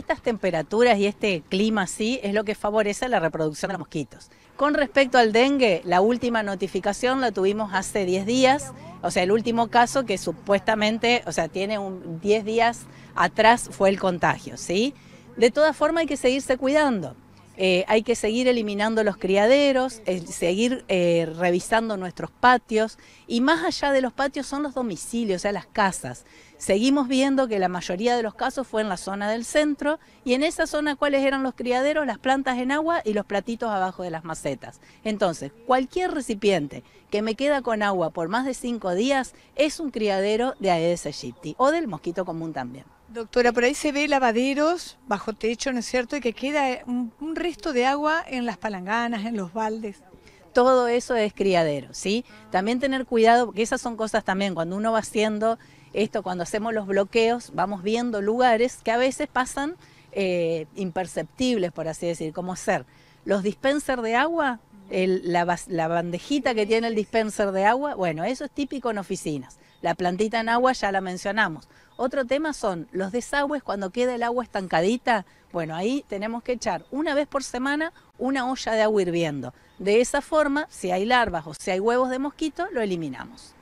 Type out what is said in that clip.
estas temperaturas y este clima sí es lo que favorece la reproducción de los mosquitos. Con respecto al dengue, la última notificación la tuvimos hace 10 días, o sea, el último caso que supuestamente, o sea, tiene un 10 días atrás fue el contagio, ¿sí? De todas formas hay que seguirse cuidando. Eh, hay que seguir eliminando los criaderos, eh, seguir eh, revisando nuestros patios y más allá de los patios son los domicilios, o sea, las casas. Seguimos viendo que la mayoría de los casos fue en la zona del centro y en esa zona cuáles eran los criaderos, las plantas en agua y los platitos abajo de las macetas. Entonces, cualquier recipiente que me queda con agua por más de cinco días es un criadero de Aedes aegypti o del mosquito común también. Doctora, por ahí se ve lavaderos bajo techo, ¿no es cierto? Y que queda eh, un, resto de agua en las palanganas, en los baldes todo eso es criadero, ¿sí? También tener cuidado, porque esas son cosas también, cuando uno va haciendo esto, cuando hacemos los bloqueos, vamos viendo lugares que a veces pasan eh, imperceptibles, por así decir, como ser los dispensers de agua la, la, bandejita que tiene el dispenser de agua, bueno, eso es típico en oficinas. La plantita en agua ya la mencionamos. Otro tema son los desagües cuando queda el agua estancadita. Bueno, ahí tenemos que echar una vez por semana una olla de agua hirviendo. De esa forma, si hay larvas o si hay huevos de mosquito, lo eliminamos.